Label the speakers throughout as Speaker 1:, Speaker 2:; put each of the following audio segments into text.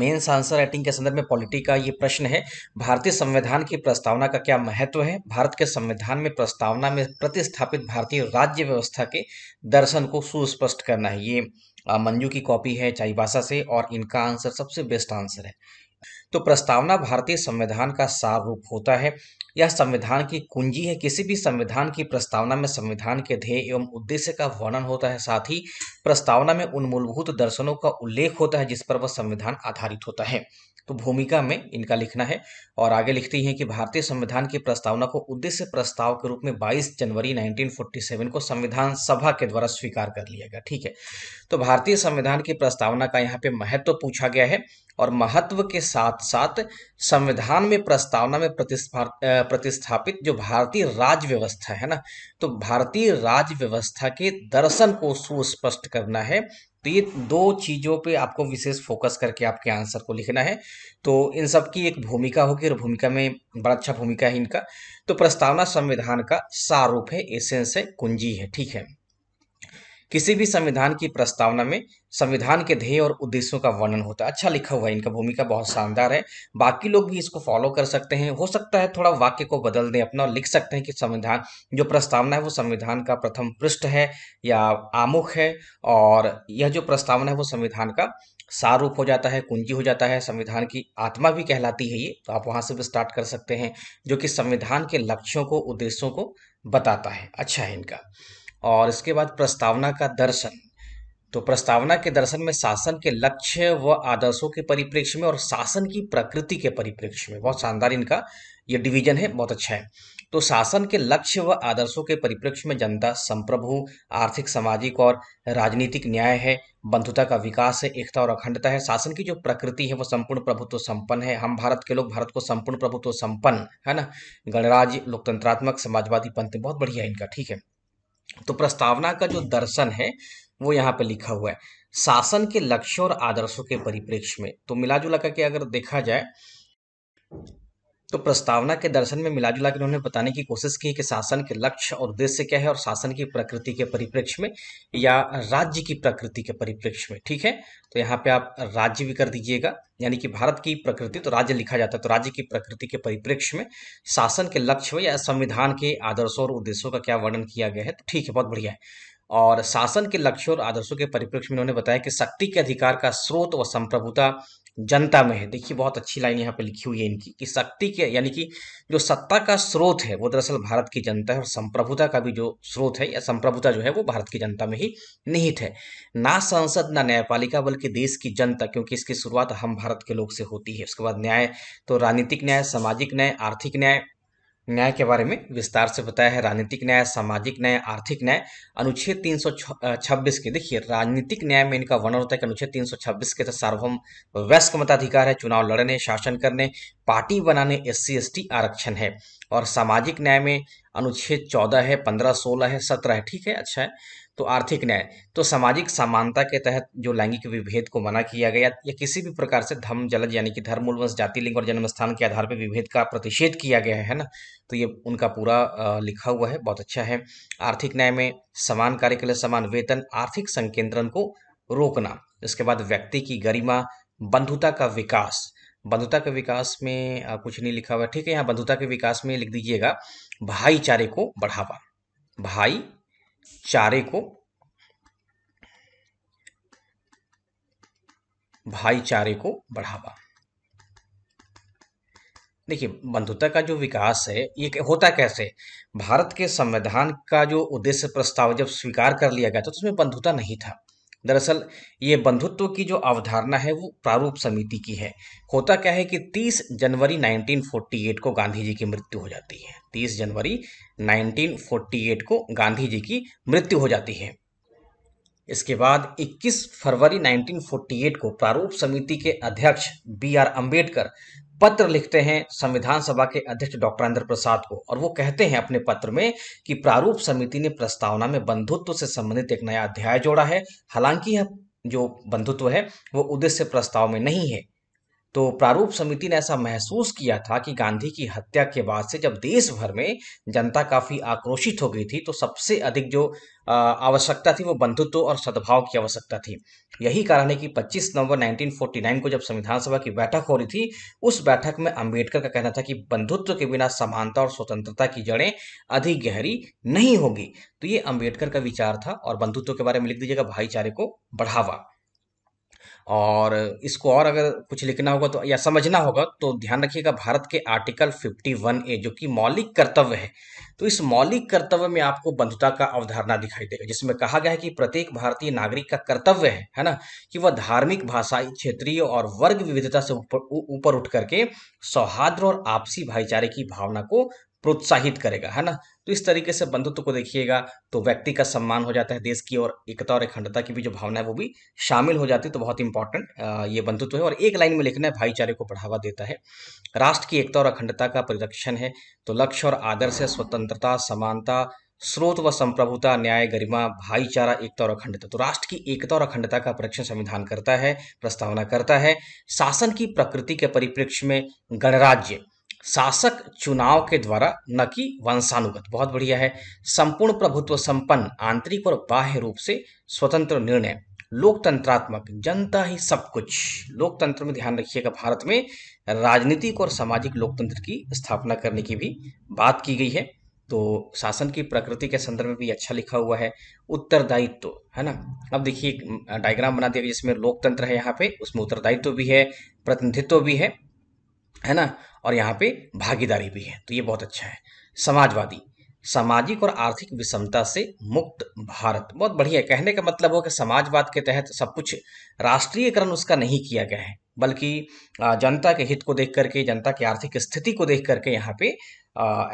Speaker 1: mains answer writing के संदर्भ में पॉलिटी का ये प्रश्न है भारतीय संविधान की प्रस्तावना का क्या महत्व है भारत के संविधान में प्रस्तावना में प्रतिस्थापित भारतीय राज्य व्यवस्था के दर्शन को सुस्पष्ट करना है ये मंजू की कॉपी है चाईबासा से और इनका आंसर सबसे बेस्ट आंसर है तो प्रस्तावना भारतीय संविधान का सार रूप होता है यह संविधान की कुंजी है किसी भी संविधान की प्रस्तावना में संविधान के ध्येय एवं उद्देश्य का वर्णन होता है साथ ही प्रस्तावना में उन मूलभूत दर्शनों का उल्लेख होता है जिस पर वह संविधान आधारित होता है तो भूमिका में इनका लिखना है और आगे लिखती हैं कि भारतीय संविधान की प्रस्तावना को उद्देश्य प्रस्ताव के रूप में 22 जनवरी 1947 को संविधान सभा के द्वारा स्वीकार कर लिया गया ठीक है तो भारतीय संविधान की प्रस्तावना का यहाँ पे महत्व तो पूछा गया है और महत्व के साथ साथ संविधान में प्रस्तावना में प्रतिस्थापित जो भारतीय राज्य व्यवस्था है ना तो भारतीय राज्य व्यवस्था के दर्शन को सुस्पष्ट करना है तो ये दो चीज़ों पे आपको विशेष फोकस करके आपके आंसर को लिखना है तो इन सब की एक भूमिका होगी और भूमिका में बड़ा अच्छा भूमिका है इनका तो प्रस्तावना संविधान का सारूप है एसेंस है कुंजी है ठीक है किसी भी संविधान की प्रस्तावना में संविधान के ध्येय और उद्देश्यों का वर्णन होता है अच्छा लिखा हुआ है इनका भूमिका बहुत शानदार है बाकी लोग भी इसको फॉलो कर सकते हैं हो सकता है थोड़ा वाक्य को बदल दें अपना लिख सकते हैं कि संविधान जो प्रस्तावना है वो संविधान का प्रथम पृष्ठ है या आमुख है और यह जो प्रस्तावना है वो संविधान का सारूप हो जाता है कुंजी हो जाता है संविधान की आत्मा भी कहलाती है ये तो आप वहाँ से भी स्टार्ट कर सकते हैं जो कि संविधान के लक्ष्यों को उद्देश्यों को बताता है अच्छा है इनका और इसके बाद प्रस्तावना का दर्शन तो प्रस्तावना के दर्शन में शासन के लक्ष्य व आदर्शों के परिप्रेक्ष्य में और शासन की प्रकृति के परिप्रेक्ष्य में बहुत शानदार इनका ये डिवीजन है बहुत अच्छा है तो शासन के लक्ष्य व आदर्शों के परिप्रेक्ष्य में जनता संप्रभु आर्थिक सामाजिक और राजनीतिक न्याय है बंधुता का विकास है एकता और अखंडता है शासन की जो प्रकृति है वो संपूर्ण प्रभुत्व संपन्न है हम भारत के लोग भारत को संपूर्ण प्रभुत्व संपन्न है ना गणराज्य लोकतंत्रात्मक समाजवादी पंथ बहुत बढ़िया है इनका ठीक है तो प्रस्तावना का जो दर्शन है वो यहाँ पे लिखा हुआ है शासन के लक्ष्यों और आदर्शों के परिप्रेक्ष्य में तो मिला जुला करके अगर देखा जाए तो प्रस्तावना के दर्शन में मिला जुला उन्होंने बताने की कोशिश की कि शासन के लक्ष्य और उद्देश्य क्या है और शासन की प्रकृति के परिप्रेक्ष्य में या राज्य की प्रकृति के परिप्रेक्ष्य में ठीक है तो यहाँ पे आप राज्य भी कर दीजिएगा यानी कि भारत की प्रकृति तो राज्य लिखा जाता है तो राज्य की प्रकृति के परिप्रेक्ष्य में शासन के लक्ष्य में या संविधान के आदर्शों और उद्देश्यों का क्या वर्णन किया गया है तो ठीक है बहुत बढ़िया है और शासन के लक्ष्यों और आदर्शों के परिप्रेक्ष्य में उन्होंने बताया कि शक्ति के अधिकार का स्रोत व संप्रभुता जनता में है देखिए बहुत अच्छी लाइन यहाँ पे लिखी हुई है इनकी कि शक्ति के यानी कि जो सत्ता का स्रोत है वो दरअसल भारत की जनता है और संप्रभुता का भी जो स्रोत है या संप्रभुता जो है वो भारत की जनता में ही निहित है ना संसद ना न्यायपालिका बल्कि देश की जनता क्योंकि इसकी शुरुआत हम भारत के लोग से होती है उसके बाद न्याय तो राजनीतिक न्याय सामाजिक न्याय आर्थिक न्याय न्याय के बारे में विस्तार से बताया है राजनीतिक न्याय सामाजिक न्याय आर्थिक न्याय अनुच्छेद 326 के देखिए राजनीतिक न्याय में इनका वर्णन होता है कि अनुच्छेद 326 के तहत तो सार्वभौम वैश्व मताधिकार है चुनाव लड़ने शासन करने पार्टी बनाने एस सी आरक्षण है और सामाजिक न्याय में अनुच्छेद चौदह है पंद्रह सोलह है सत्रह है ठीक है अच्छा है तो आर्थिक न्याय तो सामाजिक समानता के तहत जो लैंगिक विभेद को मना किया गया या किसी भी प्रकार से धर्म जलज यानी कि धर्म मूलवंश जाति लिंग और जन्म स्थान के आधार पर विभेद का प्रतिषेध किया गया है ना तो ये उनका पूरा लिखा हुआ है बहुत अच्छा है आर्थिक न्याय में समान कार्य के लिए समान वेतन आर्थिक संकेंद्रण को रोकना इसके बाद व्यक्ति की गरिमा बंधुता का विकास बंधुता के विकास में कुछ नहीं लिखा हुआ ठीक है यहाँ बंधुता के विकास में लिख दीजिएगा भाईचारे को बढ़ावा भाई चारे को भाईचारे को बढ़ावा देखिए बंधुता का जो विकास है ये होता कैसे भारत के संविधान का जो उद्देश्य प्रस्ताव जब स्वीकार कर लिया गया था तो उसमें बंधुता नहीं था दरअसल ये बंधुत्व की जो अवधारणा है वो प्रारूप समिति की है होता क्या है कि 30 जनवरी 1948 को गांधी जी की मृत्यु हो जाती है 30 जनवरी 1948 को गांधी जी की मृत्यु हो जाती है इसके बाद 21 फरवरी 1948 को प्रारूप समिति के अध्यक्ष बी आर अम्बेडकर पत्र लिखते हैं संविधान सभा के अध्यक्ष डॉक्टर इंद्र प्रसाद को और वो कहते हैं अपने पत्र में कि प्रारूप समिति ने प्रस्तावना में बंधुत्व से संबंधित एक नया अध्याय जोड़ा है हालांकि यह जो बंधुत्व है वो उद्देश्य प्रस्ताव में नहीं है तो प्रारूप समिति ने ऐसा महसूस किया था कि गांधी की हत्या के बाद से जब देश भर में जनता काफी आक्रोशित हो गई थी तो सबसे अधिक जो आवश्यकता थी वो बंधुत्व और सद्भाव की आवश्यकता थी यही कारण है कि 25 नवंबर 1949 को जब संविधान सभा की बैठक हो रही थी उस बैठक में अंबेडकर का कहना था कि बंधुत्व के बिना समानता और स्वतंत्रता की जड़ें अधिक गहरी नहीं होगी तो ये अंबेडकर का विचार था और बंधुत्व के बारे में लिख दीजिएगा भाईचारे को बढ़ावा और इसको और अगर कुछ लिखना होगा तो या समझना होगा तो ध्यान रखिएगा भारत के आर्टिकल 51 ए जो कि मौलिक कर्तव्य है तो इस मौलिक कर्तव्य में आपको बंधुता का अवधारणा दिखाई देगा जिसमें कहा गया है कि प्रत्येक भारतीय नागरिक का कर्तव्य है है ना कि वह धार्मिक भाषाई क्षेत्रीय और वर्ग विविधता से ऊपर उठ करके सौहार्द और आपसी भाईचारे की भावना को प्रोत्साहित करेगा है ना तो इस तरीके से बंधुत्व को देखिएगा तो व्यक्ति का सम्मान हो जाता है देश की और एकता तो और अखंडता की भी जो भावना है वो भी शामिल हो जाती है तो बहुत इंपॉर्टेंट ये बंधुत्व है और एक लाइन में लिखना है भाईचारे को बढ़ावा देता है राष्ट्र की एकता और अखंडता का परिरक्षण है तो लक्ष्य और आदर्श है स्वतंत्रता समानता स्रोत व संप्रभुता न्याय गरिमा भाईचारा एकता और अखंडता तो राष्ट्र की एकता और अखंडता का परीक्षण संविधान करता है प्रस्तावना करता है शासन की प्रकृति के परिप्रेक्ष्य में गणराज्य शासक चुनाव के द्वारा न कि वंशानुगत बहुत बढ़िया है संपूर्ण प्रभुत्व संपन्न आंतरिक और बाह्य रूप से स्वतंत्र निर्णय लोकतंत्रात्मक जनता ही सब कुछ लोकतंत्र में ध्यान रखिएगा भारत में राजनीतिक और सामाजिक लोकतंत्र की स्थापना करने की भी बात की गई है तो शासन की प्रकृति के संदर्भ में भी अच्छा लिखा हुआ है उत्तरदायित्व तो, है ना अब देखिए डायग्राम बना दिया जिसमें लोकतंत्र है यहाँ पे उसमें उत्तरदायित्व तो भी है प्रतिनिधित्व तो भी है है ना और यहाँ पे भागीदारी भी है तो ये बहुत अच्छा है समाजवादी सामाजिक और आर्थिक विषमता से मुक्त भारत बहुत बढ़िया कहने का मतलब हो कि समाजवाद के तहत सब कुछ राष्ट्रीयकरण उसका नहीं किया गया है बल्कि जनता के हित को देख करके जनता की आर्थिक स्थिति को देख करके यहाँ पे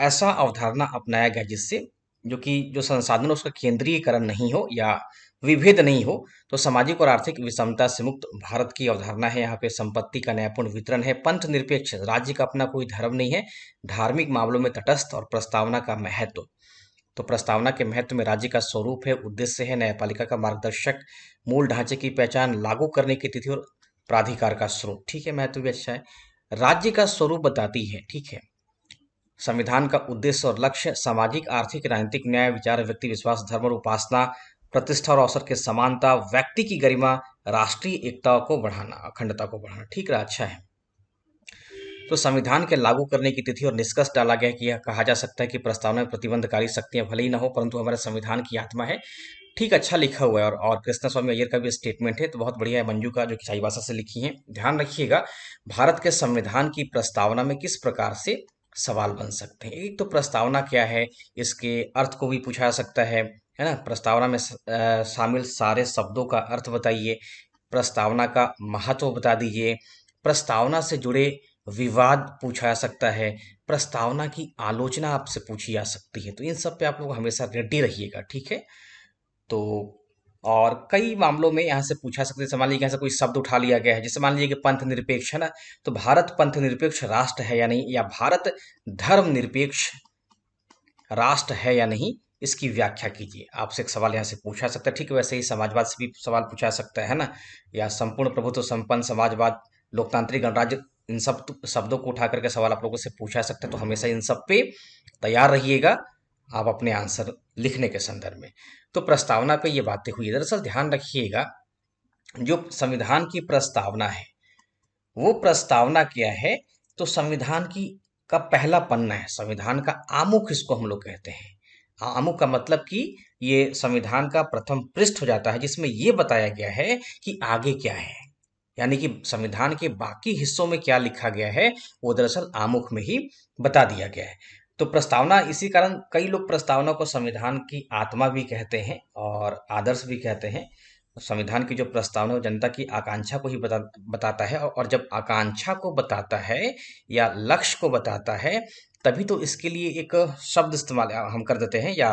Speaker 1: ऐसा अवधारणा अपनाया गया जिससे जो कि जो संसाधन उसका केंद्रीयकरण नहीं हो या विभेद नहीं हो तो सामाजिक और आर्थिक विषमता से मुक्त भारत की अवधारणा है यहाँ पे संपत्ति का न्यायपूर्ण वितरण है पंथ निरपेक्ष राज्य का अपना कोई धर्म नहीं है धार्मिक मामलों में तटस्थ और प्रस्तावना का महत्व तो प्रस्तावना के महत्व में राज्य का स्वरूप है उद्देश्य है न्यायपालिका का मार्गदर्शक मूल ढांचे की पहचान लागू करने की तिथि और प्राधिकार का स्रोत ठीक है महत्व भी अच्छा है राज्य का स्वरूप बताती है ठीक है संविधान का उद्देश्य और लक्ष्य सामाजिक आर्थिक राजनीतिक न्याय विचार व्यक्ति विश्वास धर्म और उपासना प्रतिष्ठा और अवसर के समानता व्यक्ति की गरिमा राष्ट्रीय एकता को बढ़ाना अखंडता को बढ़ाना ठीक रहा अच्छा है तो संविधान के लागू करने की तिथि और निष्कर्ष डाला गया कि यह कहा जा सकता है कि प्रस्तावना में प्रतिबंधकारी शक्तियां भले ही ना हो परंतु हमारे संविधान की आत्मा है ठीक अच्छा लिखा हुआ है और और कृष्णा स्वामी अय्यर का भी स्टेटमेंट है तो बहुत बढ़िया है मंजू का जो कि भाषा से लिखी है ध्यान रखिएगा भारत के संविधान की प्रस्तावना में किस प्रकार से सवाल बन सकते हैं एक तो प्रस्तावना क्या है इसके अर्थ को भी पूछा जा सकता है है ना प्रस्तावना में शामिल सारे शब्दों का अर्थ बताइए प्रस्तावना का महत्व बता दीजिए प्रस्तावना से जुड़े विवाद पूछा जा सकता है प्रस्तावना की आलोचना आपसे पूछी जा सकती है तो इन सब पे आप लोग हमेशा रेडी रहिएगा ठीक है तो और कई मामलों में यहाँ से पूछा सकते हैं मान लीजिए यहाँ से कोई शब्द उठा लिया गया है जैसे मान लीजिए कि पंथ निरपेक्ष है ना तो भारत पंथ निरपेक्ष राष्ट्र है या नहीं या भारत धर्म निरपेक्ष राष्ट्र है या नहीं इसकी व्याख्या कीजिए आपसे एक सवाल यहाँ से पूछा सकता है ठीक वैसे ही समाजवाद से भी सवाल पूछा सकता है ना या संपूर्ण प्रभुत्व संपन्न समाजवाद लोकतांत्रिक गणराज्य इन सब तो, शब्दों को उठा करके सवाल आप लोगों से पूछा सकते हैं तो हमेशा इन सब पे तैयार रहिएगा आप अपने आंसर लिखने के संदर्भ में तो प्रस्तावना पे ये बातें हुई दरअसल ध्यान रखिएगा जो संविधान की प्रस्तावना है वो प्रस्तावना क्या है तो संविधान की का पहला पन्ना है संविधान का आमुख इसको हम लोग कहते हैं आमुख का मतलब कि ये संविधान का प्रथम पृष्ठ हो जाता है जिसमें ये बताया गया है कि आगे क्या है यानी कि संविधान के बाकी हिस्सों में क्या लिखा गया है वो दरअसल आमुख में ही बता दिया गया है तो प्रस्तावना इसी कारण कई लोग प्रस्तावना को संविधान की आत्मा भी कहते हैं और आदर्श भी कहते हैं संविधान की जो प्रस्तावना जनता की आकांक्षा को ही बता बताता है और जब आकांक्षा को बताता है या लक्ष्य को बताता है तभी तो इसके लिए एक शब्द इस्तेमाल हम कर देते हैं या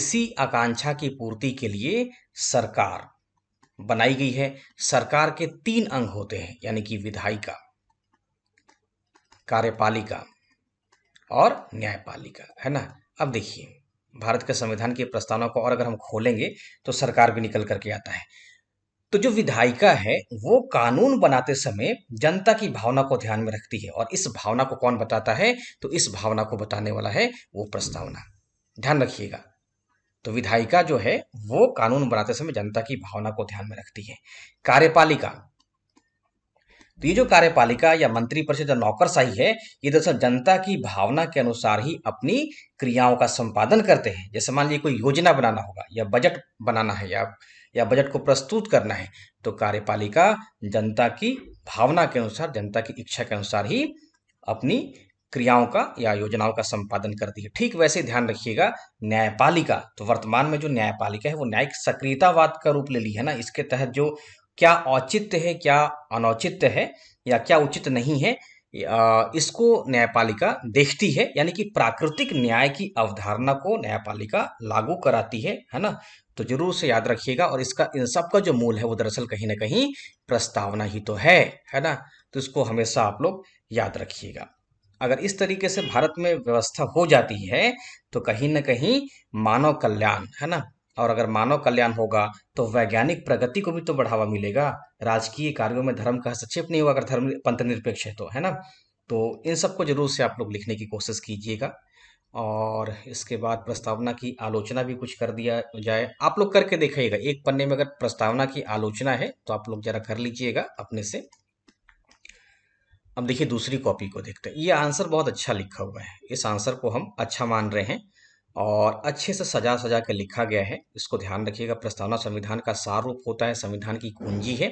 Speaker 1: इसी आकांक्षा की पूर्ति के लिए सरकार बनाई गई है सरकार के तीन अंग होते हैं यानी कि विधायिका कार्यपालिका और न्यायपालिका है ना अब देखिए भारत के संविधान की प्रस्तावना को और अगर हम खोलेंगे तो सरकार भी निकल करके आता है तो जो विधायिका है वो कानून बनाते समय जनता की भावना को ध्यान में रखती है और इस भावना को कौन बताता है तो इस भावना को बताने वाला है वो प्रस्तावना ध्यान रखिएगा तो विधायिका जो है वो कानून बनाते समय जनता की भावना को ध्यान में रखती है कार्यपालिका तो ये जो कार्यपालिका या मंत्री परिषद नौकरशाही है ये दरअसल जनता की भावना के अनुसार ही अपनी क्रियाओं का संपादन करते हैं जैसे मान लीजिए कोई योजना बनाना होगा या बजट बनाना है या या बजट को प्रस्तुत करना है तो कार्यपालिका जनता की भावना के अनुसार जनता की इच्छा के अनुसार ही अपनी क्रियाओं का या योजनाओं का संपादन करती है ठीक वैसे ध्यान रखिएगा न्यायपालिका तो वर्तमान में जो न्यायपालिका है वो न्यायिक सक्रियतावाद का रूप ले ली है ना इसके तहत जो क्या औचित्य है क्या अनौचित्य है या क्या उचित नहीं है इसको न्यायपालिका देखती है यानी कि प्राकृतिक न्याय की अवधारणा को न्यायपालिका लागू कराती है है ना तो जरूर से याद रखिएगा और इसका इन सब का जो मूल है वो दरअसल कहीं ना कहीं प्रस्तावना ही तो है है ना तो इसको हमेशा आप लोग याद रखिएगा अगर इस तरीके से भारत में व्यवस्था हो जाती है तो कहीं ना कहीं मानव कल्याण है ना और अगर मानव कल्याण होगा तो वैज्ञानिक प्रगति को भी तो बढ़ावा मिलेगा राजकीय कार्यों में धर्म का हस्तक्षेप नहीं होगा अगर धर्म पंथ निरपेक्ष है तो है ना तो इन सबको जरूर से आप लोग लिखने की कोशिश कीजिएगा और इसके बाद प्रस्तावना की आलोचना भी कुछ कर दिया जाए आप लोग करके देखिएगा एक पन्ने में अगर प्रस्तावना की आलोचना है तो आप लोग जरा कर लीजिएगा अपने से अब देखिए दूसरी कॉपी को देखते हैं ये आंसर बहुत अच्छा लिखा हुआ है इस आंसर को हम अच्छा मान रहे हैं और अच्छे से सजा सजा कर लिखा गया है इसको ध्यान रखिएगा प्रस्तावना संविधान का सार रूप होता है संविधान की कुंजी है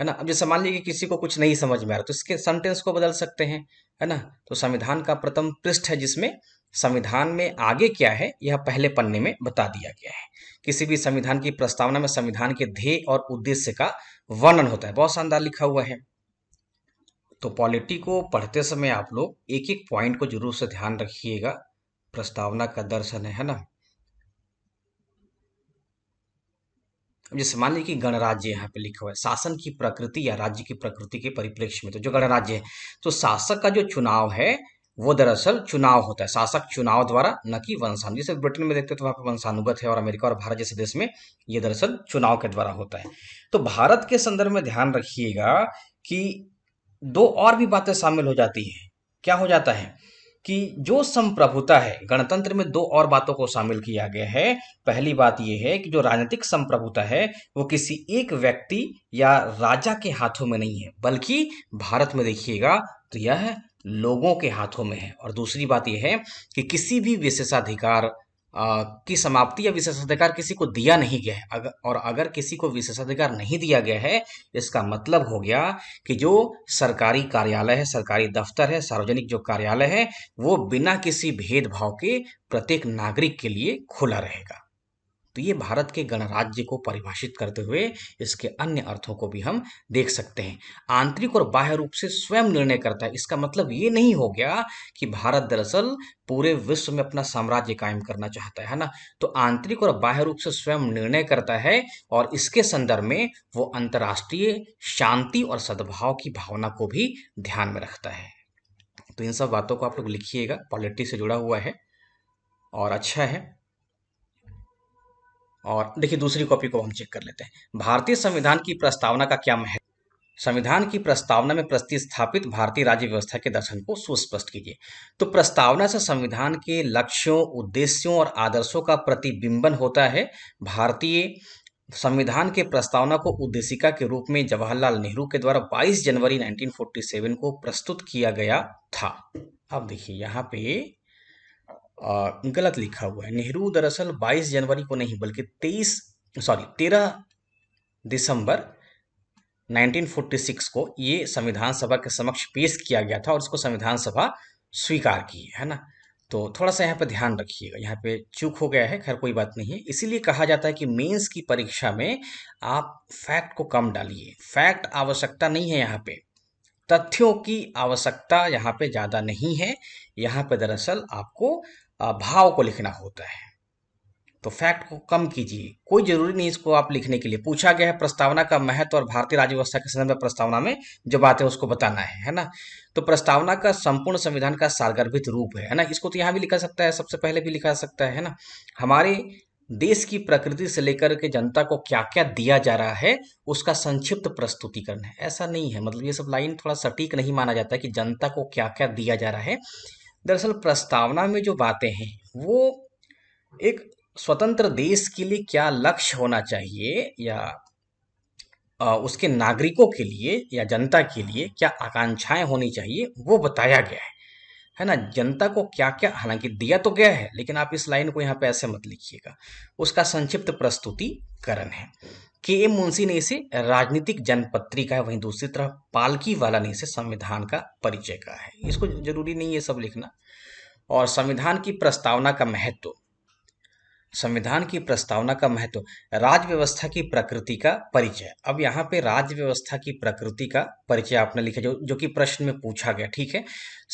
Speaker 1: है ना अब जैसे मान लीजिए किसी को कुछ नहीं समझ में आ रहा तो इसके सेंटेंस को बदल सकते हैं है ना तो संविधान का प्रथम पृष्ठ है जिसमें संविधान में आगे क्या है यह पहले पन्ने में बता दिया गया है किसी भी संविधान की प्रस्तावना में संविधान के ध्येय और उद्देश्य का वर्णन होता है बहुत शानदार लिखा हुआ है तो पॉलिटी को पढ़ते समय आप लोग एक एक पॉइंट को जरूर से ध्यान रखिएगा प्रस्तावना का दर्शन है है ना जैसे मान लीजिए कि गणराज्य यहाँ पे लिखा हुआ है शासन की प्रकृति या राज्य की प्रकृति के परिप्रेक्ष्य में तो जो गणराज्य है तो शासक का जो चुनाव है वो दरअसल चुनाव होता है शासक चुनाव द्वारा न कि वंशानु जैसे ब्रिटेन में देखते हैं तो वहां पर वंशानुगत है और अमेरिका और भारत जैसे देश में ये दरअसल चुनाव के द्वारा होता है तो भारत के संदर्भ में ध्यान रखिएगा कि दो और भी बातें शामिल हो जाती हैं क्या हो जाता है कि जो संप्रभुता है गणतंत्र में दो और बातों को शामिल किया गया है पहली बात यह है कि जो राजनीतिक संप्रभुता है वो किसी एक व्यक्ति या राजा के हाथों में नहीं है बल्कि भारत में देखिएगा तो यह लोगों के हाथों में है और दूसरी बात यह है कि किसी भी विशेषाधिकार की समाप्ति या विशेषाधिकार किसी को दिया नहीं गया है अगर, और अगर किसी को विशेषाधिकार नहीं दिया गया है इसका मतलब हो गया कि जो सरकारी कार्यालय है सरकारी दफ्तर है सार्वजनिक जो कार्यालय है वो बिना किसी भेदभाव के प्रत्येक नागरिक के लिए खुला रहेगा तो ये भारत के गणराज्य को परिभाषित करते हुए इसके अन्य अर्थों को भी हम देख सकते हैं आंतरिक और बाह्य रूप से स्वयं निर्णय करता है इसका मतलब ये नहीं हो गया कि भारत दरअसल पूरे विश्व में अपना साम्राज्य कायम करना चाहता है ना तो आंतरिक और बाह्य रूप से स्वयं निर्णय करता है और इसके संदर्भ में वो अंतर्राष्ट्रीय शांति और सद्भाव की भावना को भी ध्यान में रखता है तो इन सब बातों को आप लोग लिखिएगा पॉलिटिक्स से जुड़ा हुआ है और अच्छा है और देखिए दूसरी कॉपी को हम चेक कर लेते हैं भारतीय संविधान की प्रस्तावना का क्या महत्व संविधान की प्रस्तावना में प्रतिस्थापित भारतीय राज्य व्यवस्था के दर्शन को सुस्पष्ट कीजिए तो प्रस्तावना से संविधान के लक्ष्यों उद्देश्यों और आदर्शों का प्रतिबिंबन होता है भारतीय संविधान के प्रस्तावना को उद्देशिका के रूप में जवाहरलाल नेहरू के द्वारा 22 जनवरी 1947 को प्रस्तुत किया गया था अब देखिए यहाँ पे गलत लिखा हुआ है नेहरू दरअसल 22 जनवरी को नहीं बल्कि 23 सॉरी 13 दिसंबर 1946 को ये संविधान सभा के समक्ष पेश किया गया था और इसको संविधान सभा स्वीकार की है ना तो थोड़ा सा यहाँ पे ध्यान रखिएगा यहाँ पे चूक हो गया है खैर कोई बात नहीं है इसीलिए कहा जाता है कि मेंस की परीक्षा में आप फैक्ट को कम डालिए फैक्ट आवश्यकता नहीं है यहाँ पे तथ्यों की आवश्यकता यहाँ पे ज़्यादा नहीं है यहाँ पे दरअसल आपको भाव को लिखना होता है तो फैक्ट को कम कीजिए कोई जरूरी नहीं इसको आप लिखने के लिए पूछा गया है प्रस्तावना का महत्व और भारतीय राज्य व्यवस्था के संदर्भ में प्रस्तावना में जो बातें उसको बताना है है ना तो प्रस्तावना का संपूर्ण संविधान का सारगर्भित रूप है ना इसको तो यहाँ भी लिखा सकता है सबसे पहले भी लिखा सकता है, है ना हमारे देश की प्रकृति से लेकर के जनता को क्या क्या दिया जा रहा है उसका संक्षिप्त प्रस्तुतिकरण है ऐसा नहीं है मतलब ये सब लाइन थोड़ा सटीक नहीं माना जाता कि जनता को क्या क्या दिया जा रहा है दरअसल प्रस्तावना में जो बातें हैं वो एक स्वतंत्र देश के लिए क्या लक्ष्य होना चाहिए या उसके नागरिकों के लिए या जनता के लिए क्या आकांक्षाएं होनी चाहिए वो बताया गया है है ना जनता को क्या क्या हालांकि दिया तो गया है लेकिन आप इस लाइन को यहाँ पे ऐसे मत लिखिएगा उसका संक्षिप्त प्रस्तुतिकरण है के एम मुंशी ने इसे राजनीतिक जनपत्रिका है वहीं दूसरी तरफ पालकी वाला ने इसे संविधान का परिचय का है इसको जरूरी नहीं है सब लिखना और संविधान की प्रस्तावना का महत्व संविधान की प्रस्तावना का महत्व राज्य व्यवस्था की प्रकृति का परिचय अब यहाँ पे राज्य व्यवस्था की प्रकृति का परिचय आपने लिखा जो जो कि प्रश्न में पूछा गया ठीक है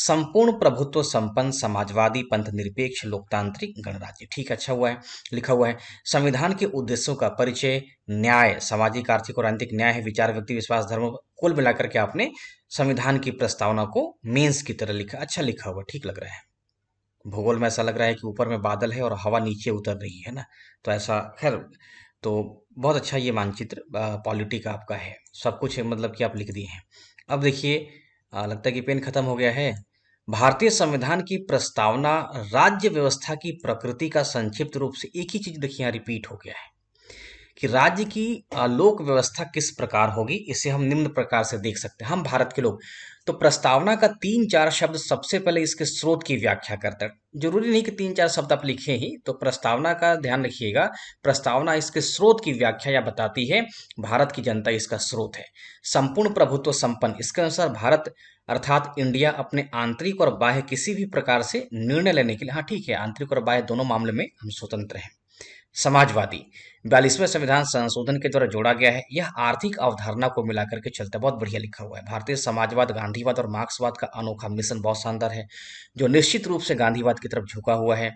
Speaker 1: संपूर्ण प्रभुत्व संपन्न समाजवादी पंथ निरपेक्ष लोकतांत्रिक गणराज्य ठीक अच्छा हुआ है लिखा हुआ है संविधान के उद्देश्यों का परिचय न्याय सामाजिक आर्थिक और आंतरिक न्याय है विचार व्यक्ति विश्वास धर्म कुल मिलाकर के आपने संविधान की प्रस्तावना को मेन्स की तरह लिखा अच्छा लिखा हुआ ठीक लग रहा है भूगोल में ऐसा लग रहा है कि ऊपर में बादल है और हवा नीचे उतर रही है ना तो ऐसा खैर तो बहुत अच्छा ये मानचित्र पॉलिटी का आपका है सब कुछ है, मतलब कि आप लिख दिए हैं अब देखिए लगता है कि पेन खत्म हो गया है भारतीय संविधान की प्रस्तावना राज्य व्यवस्था की प्रकृति का संक्षिप्त रूप से एक ही चीज देखिए यहाँ रिपीट हो गया है कि राज्य की लोक व्यवस्था किस प्रकार होगी इसे हम निम्न प्रकार से देख सकते हैं हम भारत के लोग तो प्रस्तावना का तीन चार शब्द सबसे पहले इसके स्रोत की व्याख्या करते हैं जरूरी नहीं कि तीन चार शब्द आप लिखे ही तो प्रस्तावना का ध्यान रखिएगा प्रस्तावना इसके स्रोत की व्याख्या या बताती है भारत की जनता इसका स्रोत है संपूर्ण प्रभुत्व संपन्न इसके अनुसार भारत अर्थात इंडिया अपने आंतरिक और बाह्य किसी भी प्रकार से निर्णय लेने के लिए हाँ ठीक है आंतरिक और बाह्य दोनों मामले में हम स्वतंत्र हैं समाजवादी बयालीसवें संविधान संशोधन के द्वारा जोड़ा गया है यह आर्थिक अवधारणा को मिलाकर के चलता है बहुत बढ़िया लिखा हुआ है भारतीय समाजवाद गांधीवाद और मार्क्सवाद का अनोखा मिशन बहुत शानदार है जो निश्चित रूप से गांधीवाद की तरफ झुका हुआ है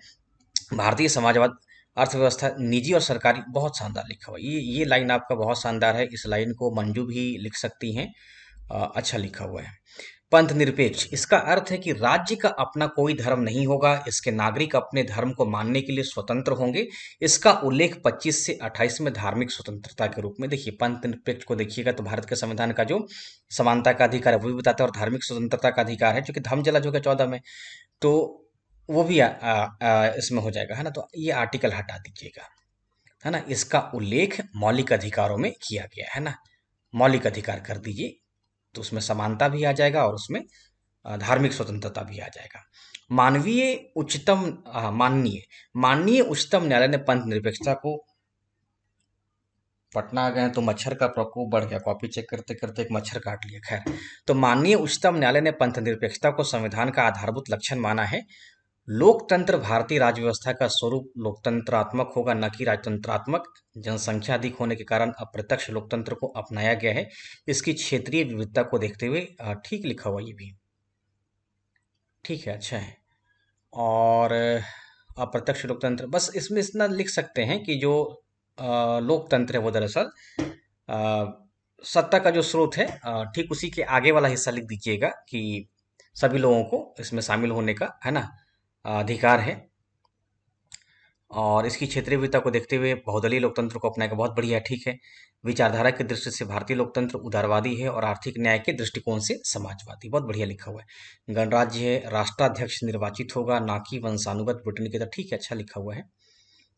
Speaker 1: भारतीय समाजवाद अर्थव्यवस्था निजी और सरकारी बहुत शानदार लिखा हुआ है ये ये लाइन आपका बहुत शानदार है इस लाइन को मंजू भी लिख सकती हैं अच्छा लिखा हुआ है पंथ निरपेक्ष इसका अर्थ है कि राज्य का अपना कोई धर्म नहीं होगा इसके नागरिक अपने धर्म को मानने के लिए स्वतंत्र होंगे इसका उल्लेख 25 से 28 में धार्मिक स्वतंत्रता के रूप में देखिए पंथ निरपेक्ष को देखिएगा तो भारत के संविधान का जो समानता का अधिकार है वो भी बताता है और धार्मिक स्वतंत्रता का अधिकार है जो कि धर्म जला जो है चौदह में तो वो भी आ, आ, आ, इसमें हो जाएगा है ना तो ये आर्टिकल हटा दीजिएगा है ना इसका उल्लेख मौलिक अधिकारों में किया गया है ना मौलिक अधिकार कर दीजिए तो उसमें समानता भी आ जाएगा और उसमें धार्मिक स्वतंत्रता भी आ जाएगा मानवीय उच्चतम माननीय माननीय उच्चतम न्यायालय ने पंथ निरपेक्षता को पटना गए तो मच्छर का प्रकोप बढ़ गया कॉपी चेक करते करते एक मच्छर काट लिया खैर तो माननीय उच्चतम न्यायालय ने पंथ निरपेक्षता को संविधान का आधारभूत लक्षण माना है लोकतंत्र भारतीय राज्य व्यवस्था का स्वरूप लोकतंत्रात्मक होगा न कि राजतंत्रात्मक जनसंख्या अधिक होने के कारण अप्रत्यक्ष लोकतंत्र को अपनाया गया है इसकी क्षेत्रीय विविधता को देखते हुए ठीक लिखा हुआ ये भी ठीक है अच्छा है और अप्रत्यक्ष लोकतंत्र बस इसमें इतना लिख सकते हैं कि जो लोकतंत्र है वो दरअसल सत्ता का जो स्रोत है ठीक उसी के आगे वाला हिस्सा लिख दीजिएगा कि सभी लोगों को इसमें शामिल होने का है ना अधिकार है और इसकी क्षेत्रीय विविधता को देखते हुए बहुदलीय लोकतंत्र को अपनाएगा बहुत बढ़िया ठीक है विचारधारा की दृष्टि से भारतीय लोकतंत्र उदारवादी है और आर्थिक न्याय के दृष्टिकोण से समाजवादी बहुत बढ़िया लिखा हुआ है गणराज्य है राष्ट्राध्यक्ष निर्वाचित होगा ना कि वंशानुगत ब्रिटेन की तरह ठीक है अच्छा लिखा हुआ है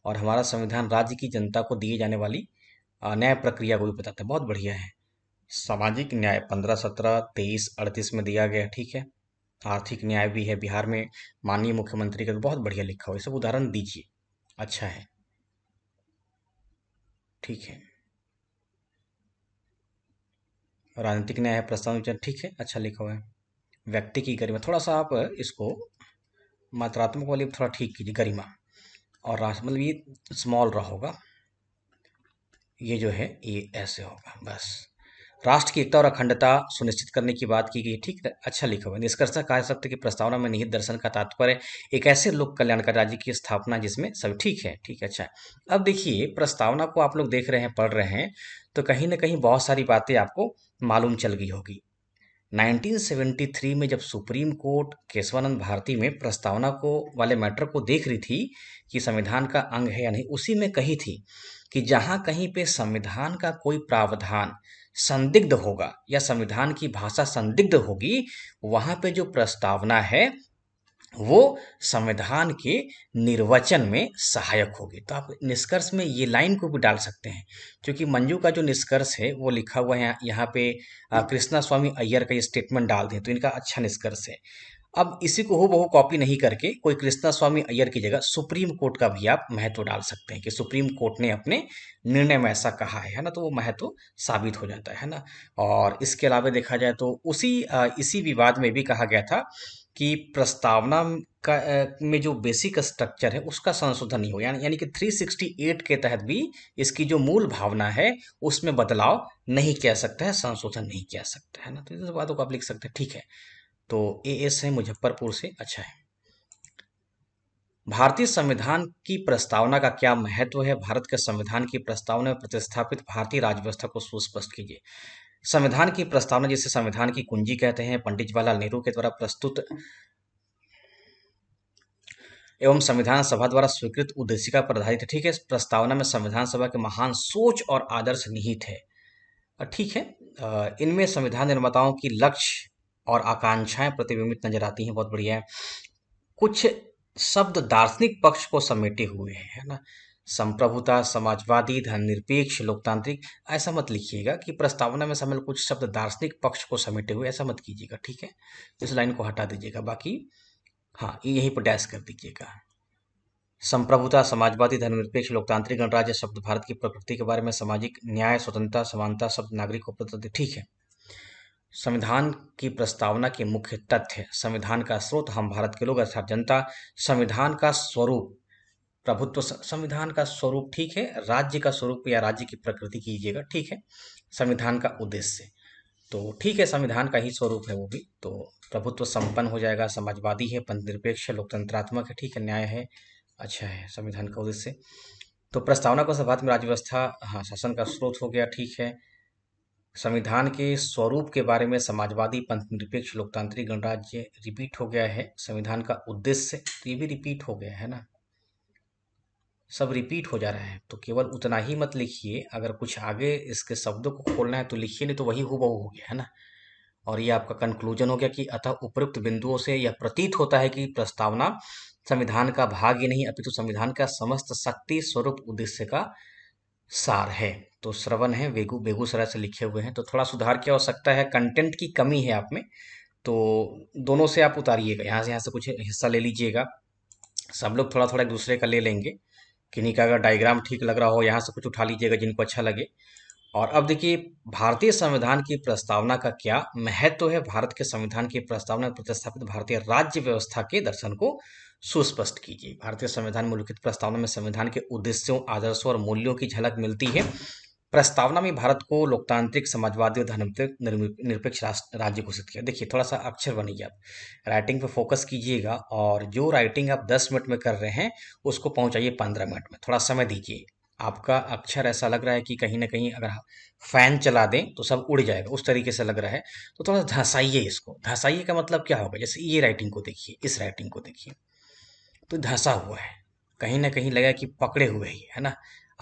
Speaker 1: और हमारा संविधान राज्य की जनता को दिए जाने वाली न्याय प्रक्रिया को भी बताता है बहुत बढ़िया है सामाजिक न्याय पंद्रह सत्रह तेईस अड़तीस में दिया गया ठीक है आर्थिक न्याय भी है बिहार में माननीय मुख्यमंत्री का बहुत बढ़िया लिखा हुआ है सब उदाहरण दीजिए अच्छा है ठीक है राजनीतिक न्याय है प्रस्ताव विचार ठीक है अच्छा लिखा हुआ है व्यक्ति की गरिमा थोड़ा सा आप इसको मात्रात्मक वाली थोड़ा ठीक कीजिए गरिमा और राष्ट्र मतलब ये स्मॉल रहा होगा ये जो है ये ऐसे होगा बस राष्ट्र की एकता और अखंडता सुनिश्चित करने की बात की गई ठीक है अच्छा लिखा हुआ निष्कर्ष कार्य सत्य की प्रस्तावना में निहित दर्शन का तात्पर्य एक ऐसे लोक कल्याणकारी राज्य की स्थापना जिसमें सब ठीक है ठीक है अच्छा अब देखिए प्रस्तावना को आप लोग देख रहे हैं पढ़ रहे हैं तो कहीं ना कहीं बहुत सारी बातें आपको मालूम चल गई होगी 1973 में जब सुप्रीम कोर्ट केशवानंद भारती में प्रस्तावना को वाले मैटर को देख रही थी कि संविधान का अंग है या नहीं उसी में कही थी कि जहाँ कहीं पे संविधान का कोई प्रावधान संदिग्ध होगा या संविधान की भाषा संदिग्ध होगी वहाँ पे जो प्रस्तावना है वो संविधान के निर्वचन में सहायक होगी तो आप निष्कर्ष में ये लाइन को भी डाल सकते हैं क्योंकि मंजू का जो निष्कर्ष है वो लिखा हुआ है यहाँ पे कृष्णा स्वामी अय्यर का ये स्टेटमेंट डाल दें तो इनका अच्छा निष्कर्ष है अब इसी को हो बहु कॉपी नहीं करके कोई कृष्णा स्वामी अय्यर की जगह सुप्रीम कोर्ट का भी आप महत्व डाल सकते हैं कि सुप्रीम कोर्ट ने अपने निर्णय में ऐसा कहा है ना तो वो महत्व साबित हो जाता है ना और इसके अलावा देखा जाए तो उसी इसी विवाद में भी कहा गया था कि प्रस्तावना का में जो बेसिक स्ट्रक्चर है उसका संशोधन नहीं हो यानी यानी कि 368 के तहत भी इसकी जो मूल भावना है उसमें बदलाव नहीं किया सकता है संशोधन नहीं किया सकता है ना तो इस बातों को आप लिख सकते हैं ठीक है तो ए एस है मुजफ्फरपुर से अच्छा है भारतीय संविधान की प्रस्तावना का क्या महत्व है भारत के संविधान की प्रस्तावना में प्रतिस्थापित भारतीय राज्य व्यवस्था को सुस्पष्ट कीजिए संविधान की प्रस्तावना जिसे संविधान की कुंजी कहते हैं पंडित जवाहरलाल नेहरू के द्वारा प्रस्तुत एवं संविधान सभा द्वारा स्वीकृत उद्देशिका पर आधारित है ठीक है प्रस्तावना में संविधान सभा के महान सोच और आदर्श निहित है ठीक है इनमें संविधान निर्माताओं की लक्ष्य और आकांक्षाएं प्रतिबिंबित नजर आती हैं बहुत बढ़िया है कुछ शब्द दार्शनिक पक्ष को समेटे हुए हैं है ना संप्रभुता समाजवादी धन निरपेक्ष लोकतांत्रिक ऐसा मत लिखिएगा कि प्रस्तावना में शामिल कुछ शब्द दार्शनिक पक्ष को समेटे हुए ऐसा मत कीजिएगा ठीक है इस लाइन को हटा दीजिएगा बाकी हाँ यहीं पर डैश कर दीजिएगा संप्रभुता समाजवादी धर्मनिरपेक्ष लोकतांत्रिक गणराज्य शब्द भारत की प्रकृति के बारे में सामाजिक न्याय स्वतंत्रता समानता शब्द नागरिक को प्रति ठीक है संविधान की प्रस्तावना के मुख्य तथ्य संविधान का स्रोत हम भारत के लोग अर्थात जनता संविधान का स्वरूप प्रभुत्व संविधान का स्वरूप ठीक है राज्य का स्वरूप या राज्य की प्रकृति कीजिएगा ठीक है संविधान का उद्देश्य तो ठीक है संविधान का ही स्वरूप है वो भी तो प्रभुत्व संपन्न हो जाएगा समाजवादी है पंथ निरपेक्ष लोकतंत्रात्मक है ठीक है न्याय है अच्छा है संविधान का उद्देश्य तो प्रस्तावना को सभा में राज्य व्यवस्था हाँ शासन का स्रोत हो गया ठीक है संविधान के स्वरूप के बारे में समाजवादी पंथनिरपेक्ष लोकतांत्रिक गणराज्य रिपीट हो गया है संविधान का उद्देश्य ये भी रिपीट हो गया है ना सब रिपीट हो जा रहा है तो केवल उतना ही मत लिखिए अगर कुछ आगे इसके शब्दों को खोलना है तो लिखिए नहीं तो वही हुबहू हो गया है ना और ये आपका कंक्लूजन हो गया कि अतः उपयुक्त बिंदुओं से यह प्रतीत होता है कि प्रस्तावना संविधान का भाग ही नहीं अपितु तो संविधान का समस्त शक्ति स्वरूप उद्देश्य का सार है तो श्रवण है बेगू बेगूसराय से लिखे हुए हैं तो थोड़ा सुधार की आवश्यकता है कंटेंट की कमी है आप में तो दोनों से आप उतारिएगा यहाँ से यहाँ से कुछ हिस्सा ले लीजिएगा सब लोग थोड़ा थोड़ा एक दूसरे का ले लेंगे किन्हीं का अगर डायग्राम ठीक लग रहा हो यहाँ से कुछ उठा लीजिएगा जिनको अच्छा लगे और अब देखिए भारतीय संविधान की प्रस्तावना का क्या महत्व तो है भारत के संविधान की प्रस्तावना प्रतिस्थापित भारतीय राज्य व्यवस्था के दर्शन को सुस्पष्ट कीजिए भारतीय संविधान में उल्लिखित प्रस्तावना में संविधान के उद्देश्यों आदर्शों और मूल्यों की झलक मिलती है प्रस्तावना में भारत को लोकतांत्रिक समाजवादी और धर्मनिरपेक्ष निरपेक्ष राज्य घोषित किया देखिए थोड़ा सा अक्षर बनिए आप राइटिंग पे फोकस कीजिएगा और जो राइटिंग आप 10 मिनट में कर रहे हैं उसको पहुंचाइए 15 मिनट में थोड़ा समय दीजिए आपका अक्षर ऐसा लग रहा है कि कहीं ना कहीं अगर फैन चला दें तो सब उड़ जाएगा उस तरीके से लग रहा है तो थोड़ा धंसाइए इसको धंसाइए का मतलब क्या होगा जैसे ये राइटिंग को देखिए इस राइटिंग को देखिए तो धंसा हुआ है कहीं ना कहीं लगा कि पकड़े हुए ही है ना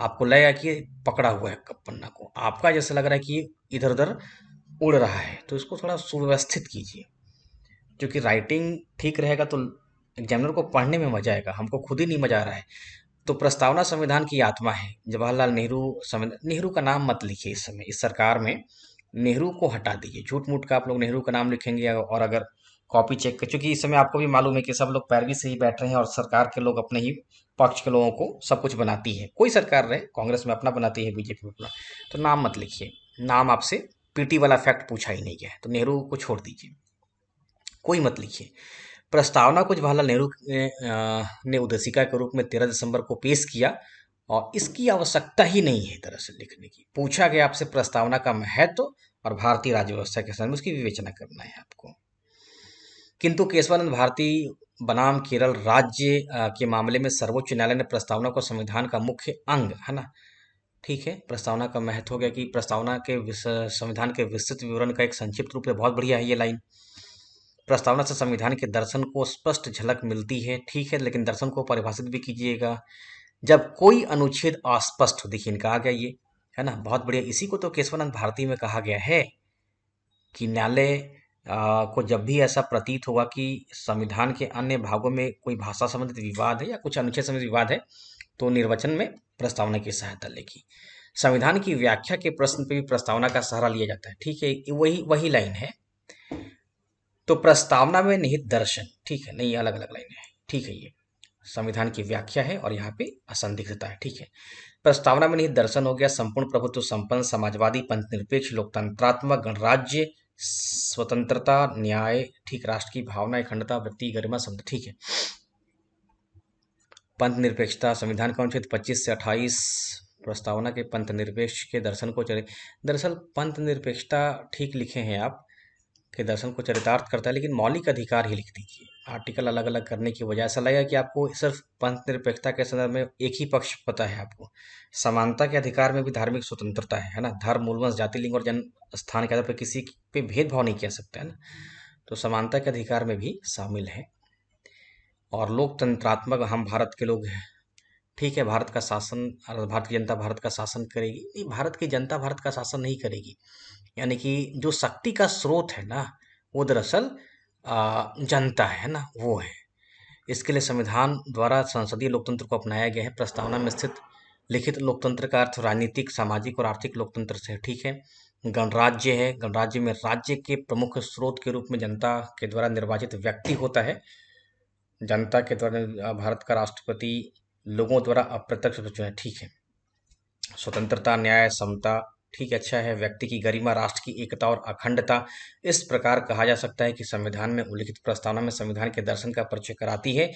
Speaker 1: आपको लगा कि पकड़ा हुआ है पन्ना को आपका जैसा लग रहा है कि इधर उधर उड़ रहा है तो इसको थोड़ा सुव्यवस्थित कीजिए क्योंकि राइटिंग ठीक रहेगा तो एग्जामिनर को पढ़ने में मजा आएगा हमको खुद ही नहीं मजा आ रहा है तो प्रस्तावना संविधान की आत्मा है जवाहरलाल नेहरू संविधान नेहरू का नाम मत लिखिए इस समय इस सरकार में नेहरू को हटा दीजिए झूठ मूठ का आप लोग नेहरू का नाम लिखेंगे और अगर कॉपी चेक कर क्योंकि इस समय आपको भी मालूम है कि सब लोग पैरवी से ही बैठ रहे हैं और सरकार के लोग अपने ही पक्ष के लोगों को सब कुछ बनाती है कोई सरकार रहे कांग्रेस में अपना बनाती है बीजेपी में अपना तो नाम मत लिखिए नाम आपसे पीटी वाला फैक्ट पूछा ही नहीं गया है तो नेहरू को छोड़ दीजिए कोई मत लिखिए प्रस्तावना को जवाहरलाल नेहरू ने उदसिका के रूप में तेरह दिसंबर को पेश किया और इसकी आवश्यकता ही नहीं है दरअसल लिखने की पूछा गया आपसे प्रस्तावना का महत्व और भारतीय राज्य व्यवस्था के संबंध में उसकी विवेचना करना है आपको किंतु केशवानंद भारती बनाम केरल राज्य के मामले में सर्वोच्च न्यायालय ने प्रस्तावना को संविधान का मुख्य अंग है ना ठीक है प्रस्तावना का महत्व हो गया कि प्रस्तावना के संविधान के विस्तृत विवरण का एक संक्षिप्त रूप में बहुत बढ़िया है ये लाइन प्रस्तावना से संविधान के दर्शन को स्पष्ट झलक मिलती है ठीक है लेकिन दर्शन को परिभाषित भी कीजिएगा जब कोई अनुच्छेद अस्पष्ट हो देखिए इनका आ गया ये है ना बहुत बढ़िया इसी को तो केशवानंद भारती में कहा गया है कि न्यायालय को जब भी ऐसा प्रतीत होगा कि संविधान के अन्य भागों में कोई भाषा संबंधित विवाद है या कुछ अनुच्छेद संबंधित विवाद है तो निर्वचन में प्रस्तावना की सहायता लेगी संविधान की व्याख्या के प्रश्न पे भी प्रस्तावना का सहारा लिया जाता है ठीक है वही वही लाइन है तो प्रस्तावना में निहित दर्शन ठीक है नहीं अलग अलग लाइन है ठीक है ये संविधान की व्याख्या है और यहाँ पे असंदिग्धता है ठीक है प्रस्तावना में निहित दर्शन हो गया संपूर्ण प्रभुत्व संपन्न समाजवादी पंथ निरपेक्ष लोकतंत्रात्मक गणराज्य स्वतंत्रता न्याय ठीक राष्ट्र की भावना अखंडता वृत्ति गरिमा शब्द ठीक है पंथ निरपेक्षता संविधान का अनुच्छेद 25 से 28 प्रस्तावना के पंथ निरपेक्ष के दर्शन को चरित दरअसल पंथ निरपेक्षता ठीक लिखे हैं आप के दर्शन को चरितार्थ करता है लेकिन मौलिक अधिकार ही लिख दीजिए आर्टिकल अलग अलग करने की वजह ऐसा लगेगा कि आपको सिर्फ पंथ निरपेक्षता के संदर्भ में एक ही पक्ष पता है आपको समानता के अधिकार में भी धार्मिक स्वतंत्रता है है ना धर्म मूलवंश जाति लिंग और जन्म स्थान के आधार पर किसी पे भेदभाव नहीं किया सकता है ना तो समानता के अधिकार में भी शामिल है और लोकतंत्रात्मक हम भारत के लोग हैं ठीक है भारत का शासन भारत की जनता भारत का शासन करेगी नहीं भारत की जनता भारत का शासन नहीं करेगी यानी कि जो शक्ति का स्रोत है ना वो दरअसल जनता है ना वो है इसके लिए संविधान द्वारा संसदीय लोकतंत्र को अपनाया गया है प्रस्तावना में स्थित लिखित लोकतंत्र का अर्थ राजनीतिक सामाजिक और आर्थिक लोकतंत्र से ठीक है गणराज्य है गणराज्य में राज्य के प्रमुख स्रोत के रूप में जनता के द्वारा निर्वाचित व्यक्ति होता है जनता के द्वारा भारत का राष्ट्रपति लोगों द्वारा अप्रत्यक्ष ठीक है स्वतंत्रता न्याय समता ठीक अच्छा है व्यक्ति की गरिमा राष्ट्र की एकता और अखंडता इस प्रकार कहा जा सकता है कि संविधान में उल्लिखित प्रस्तावना में संविधान के दर्शन का परिचय कराती है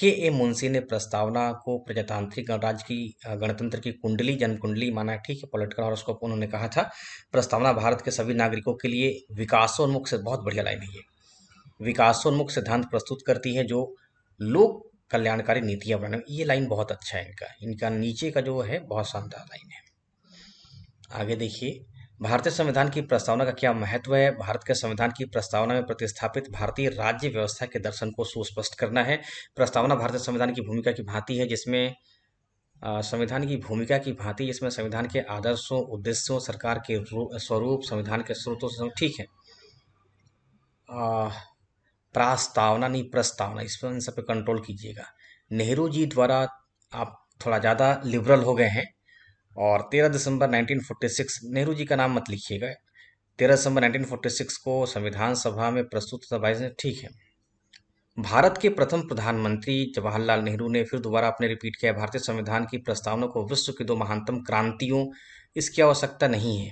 Speaker 1: के ए मुंशी ने प्रस्तावना को प्रजातांत्रिक गणराज्य की गणतंत्र की कुंडली जन्म कुंडली माना ठीक है पॉलिटिकल हॉरोस्कोप उन्होंने कहा था प्रस्तावना भारत के सभी नागरिकों के लिए विकासोन्मुख से बहुत बढ़िया लाइन है ये विकासोन्मुख सिद्धांत प्रस्तुत करती है जो लोक कल्याणकारी नीतियाँ बनाने ये लाइन बहुत अच्छा है इनका इनका नीचे का जो है बहुत शानदार लाइन है आगे देखिए भारतीय संविधान की प्रस्तावना का क्या महत्व है भारत के संविधान की प्रस्तावना में प्रतिस्थापित भारतीय राज्य व्यवस्था के दर्शन को सुस्पष्ट करना है प्रस्तावना भारतीय संविधान की भूमिका की भांति है जिसमें संविधान की भूमिका की भांति इसमें संविधान के आदर्शों उद्देश्यों सरकार के स्वरूप संविधान के स्रोतों से ठीक है प्रस्तावना नहीं प्रस्तावना इस पर इन सब पे कंट्रोल कीजिएगा नेहरू जी द्वारा आप थोड़ा ज़्यादा लिबरल हो गए हैं और 13 दिसंबर 1946 नेहरू जी का नाम मत लिखिएगा 13 दिसंबर 1946 को संविधान सभा में प्रस्तुत सवाइज ने ठीक है भारत के प्रथम प्रधानमंत्री जवाहरलाल नेहरू ने फिर दोबारा अपने रिपीट किया भारतीय संविधान की प्रस्तावना को विश्व की दो महानतम क्रांतियों इसकी आवश्यकता नहीं है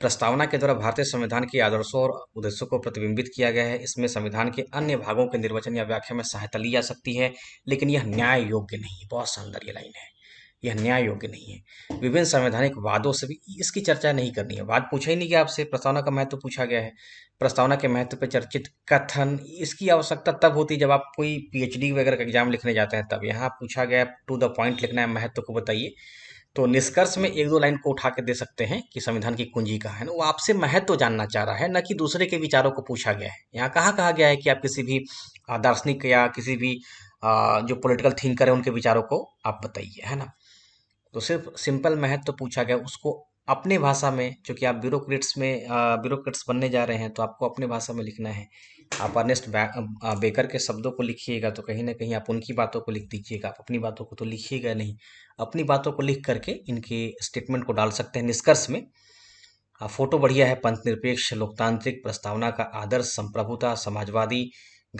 Speaker 1: प्रस्तावना के द्वारा भारतीय संविधान के आदर्शों और उद्देश्यों को प्रतिबिंबित किया गया है इसमें संविधान के अन्य भागों के निर्वचन या व्याख्या में सहायता ली जा सकती है लेकिन यह न्याय योग्य नहीं बहुत सौंदर्य ये लाइन है यह न्याय योग्य नहीं है विभिन्न संवैधानिक वादों से भी इसकी चर्चा नहीं करनी है वाद पूछा ही नहीं गया आपसे प्रस्तावना का महत्व पूछा गया है प्रस्तावना के महत्व पर चर्चित कथन इसकी आवश्यकता तब होती है जब आप कोई पीएचडी वगैरह का एग्जाम लिखने जाते हैं तब यहाँ पूछा गया टू द पॉइंट लिखना है महत्व को बताइए तो निष्कर्ष में एक दो लाइन को उठा के दे सकते हैं कि संविधान की कुंजी कहाँ है ना वो आपसे महत्व जानना चाह रहा है न कि दूसरे के विचारों को पूछा गया है यहाँ कहाँ कहा गया है कि आप किसी भी दार्शनिक या किसी भी जो पॉलिटिकल थिंकर है उनके विचारों को आप बताइए है ना तो सिर्फ सिंपल महत्व तो पूछा गया उसको अपने भाषा में चूँकि आप ब्यूरोक्रेट्स में ब्यूरोक्रेट्स बनने जा रहे हैं तो आपको अपने भाषा में लिखना है आप अर्नेस्ट बेकर के शब्दों को लिखिएगा तो कहीं ना कहीं आप उनकी बातों को लिख दीजिएगा आप अपनी बातों को तो लिखिएगा नहीं अपनी बातों को लिख करके इनके स्टेटमेंट को डाल सकते हैं निष्कर्ष में फोटो बढ़िया है पंथ निरपेक्ष लोकतांत्रिक प्रस्तावना का आदर्श संप्रभुता समाजवादी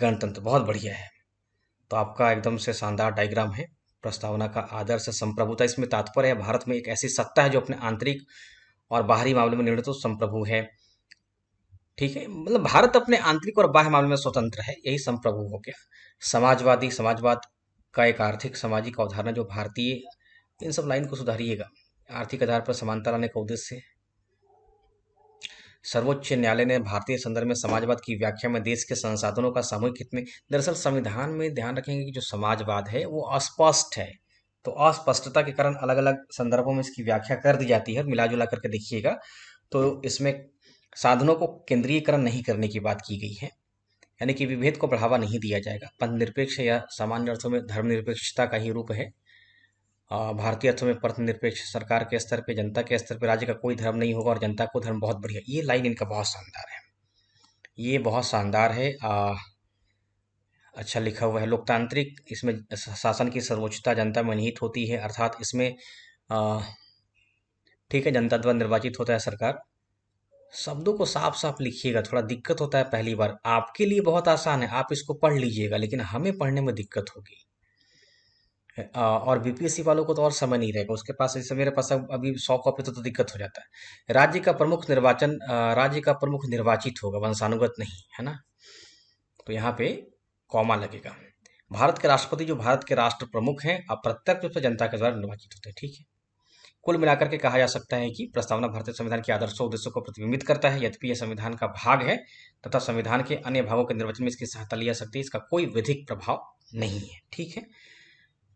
Speaker 1: गणतंत्र बहुत बढ़िया है तो आपका एकदम से शानदार डायग्राम है प्रस्तावना का आदर्श संप्रभुता इसमें तात्पर्य है भारत में एक ऐसी सत्ता है जो अपने आंतरिक और बाहरी मामले में निर्णय तो संप्रभु है ठीक है मतलब भारत अपने आंतरिक और बाह्य मामले में स्वतंत्र है यही संप्रभु हो गया समाजवादी समाजवाद का एक आर्थिक सामाजिक अवधारणा जो भारतीय इन सब लाइन को सुधारिएगा आर्थिक आधार पर समानता लाने का उद्देश्य सर्वोच्च न्यायालय ने भारतीय संदर्भ में समाजवाद की व्याख्या में देश के संसाधनों का सामूहिक हित में दरअसल संविधान में ध्यान रखेंगे कि जो समाजवाद है वो अस्पष्ट है तो अस्पष्टता के कारण अलग अलग संदर्भों में इसकी व्याख्या कर दी जाती है मिला जुला करके देखिएगा तो इसमें साधनों को केंद्रीयकरण नहीं करने की बात की गई है यानी कि विभेद को बढ़ावा नहीं दिया जाएगा पंथ निरपेक्ष या सामान्य अर्थों में धर्मनिरपेक्षता का ही रूप है भारतीय अर्थ में पर्थ सरकार के स्तर पे जनता के स्तर पे राज्य का कोई धर्म नहीं होगा और जनता को धर्म बहुत बढ़िया ये लाइन इनका बहुत शानदार है ये बहुत शानदार है आ, अच्छा लिखा हुआ है लोकतांत्रिक इसमें शासन की सर्वोच्चता जनता में निहित होती है अर्थात इसमें ठीक है जनता द्वारा निर्वाचित होता है सरकार शब्दों को साफ साफ लिखिएगा थोड़ा दिक्कत होता है पहली बार आपके लिए बहुत आसान है आप इसको पढ़ लीजिएगा लेकिन हमें पढ़ने में दिक्कत होगी और बीपीएससी वालों को तो और समय नहीं रहेगा उसके पास जैसे मेरे पास अब अभी सौ कॉपी तो, तो दिक्कत हो जाता है राज्य का प्रमुख निर्वाचन राज्य का प्रमुख निर्वाचित होगा वंशानुगत नहीं है ना तो यहाँ पे कौमा लगेगा भारत के राष्ट्रपति जो भारत के राष्ट्र प्रमुख हैं अप्रत्यक्ष रूप से जनता के द्वारा निर्वाचित होते हैं ठीक है कुल मिलाकर के कहा जा सकता है कि प्रस्तावना भारतीय संविधान के आदर्शों उद्देश्यों को प्रतिबिंबित करता है यद्यपि यह संविधान का भाग है तथा संविधान के अन्य भागों के निर्वाचन में इसकी सहायता लिया सकती है इसका कोई विधिक प्रभाव नहीं है ठीक है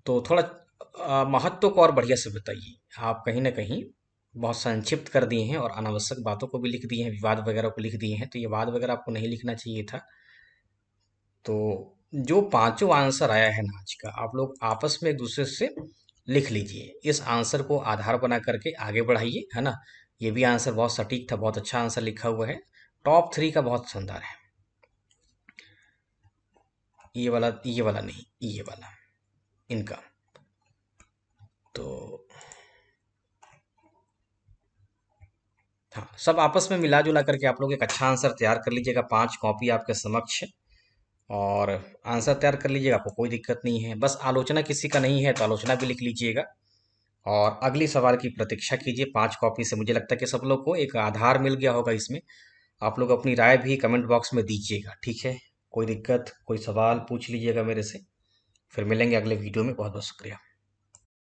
Speaker 1: तो थोड़ा महत्व को और बढ़िया से बताइए आप कहीं ना कहीं बहुत संक्षिप्त कर दिए हैं और अनावश्यक बातों को भी लिख दिए हैं विवाद वगैरह को लिख दिए हैं तो ये वाद वगैरह आपको नहीं लिखना चाहिए था तो जो पांचों आंसर आया है नाच का आप लोग आपस में एक दूसरे से लिख लीजिए इस आंसर को आधार बना करके आगे बढ़ाइए है ना ये भी आंसर बहुत सटीक था बहुत अच्छा आंसर लिखा हुआ है टॉप थ्री का बहुत शानदार है ये वाला ये वाला नहीं ये वाला इनका तो हाँ सब आपस में मिला जुला करके आप लोग एक अच्छा आंसर तैयार कर लीजिएगा पांच कॉपी आपके समक्ष और आंसर तैयार कर लीजिएगा आपको कोई दिक्कत नहीं है बस आलोचना किसी का नहीं है तो आलोचना भी लिख लीजिएगा और अगली सवाल की प्रतीक्षा कीजिए पांच कॉपी से मुझे लगता है कि सब लोग को एक आधार मिल गया होगा इसमें आप लोग अपनी राय भी कमेंट बॉक्स में दीजिएगा ठीक है कोई दिक्कत कोई सवाल पूछ लीजिएगा मेरे से फिर मिलेंगे अगले वीडियो में बहुत बहुत शुक्रिया